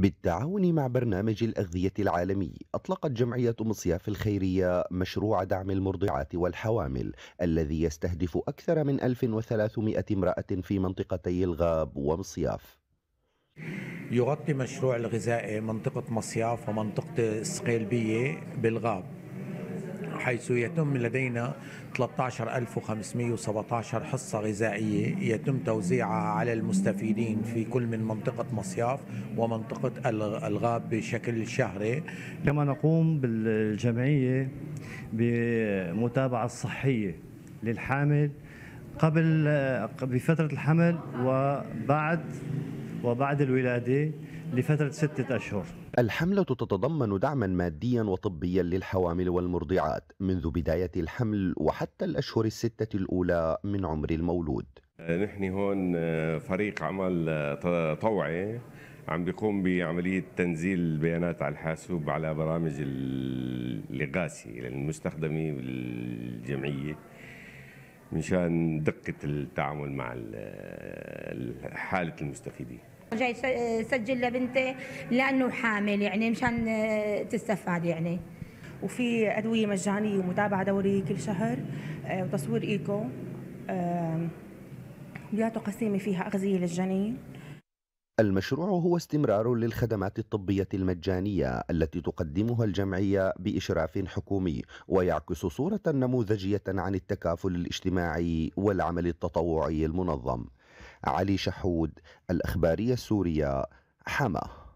بالتعاون مع برنامج الأغذية العالمي أطلقت جمعية مصياف الخيرية مشروع دعم المرضعات والحوامل الذي يستهدف أكثر من 1300 امرأة في منطقتي الغاب ومصياف يغطي مشروع الغذائي منطقة مصياف ومنطقة الصقيلبية بالغاب حيث يتم لدينا 13517 حصة غذائية يتم توزيعها على المستفيدين في كل من منطقة مصياف ومنطقة الغاب بشكل شهري كما نقوم بالجمعية بمتابعة الصحية للحامل قبل بفترة الحمل وبعد وبعد الولادة لفترة ستة أشهر الحملة تتضمن دعما ماديا وطبيا للحوامل والمرضعات منذ بداية الحمل وحتى الأشهر الستة الأولى من عمر المولود نحن هون آه، فريق عمل آه، طوعي عم بيقوم بعملية تنزيل البيانات على الحاسوب على برامج اللغاسي المستخدمة بالجمعية من شان دقة التعامل مع آه، حالة المستفيدين جاي سجل لبنتي لانه حامل يعني مشان آه، تستفاد يعني وفي ادويه مجانيه ومتابعه دوريه كل شهر آه، وتصوير ايكو آه، بيعطوا قسيمه فيها اغذيه للجنين المشروع هو استمرار للخدمات الطبية المجانية التي تقدمها الجمعية بإشراف حكومي ويعكس صورة نموذجية عن التكافل الاجتماعي والعمل التطوعي المنظم علي شحود الأخبارية السورية حماه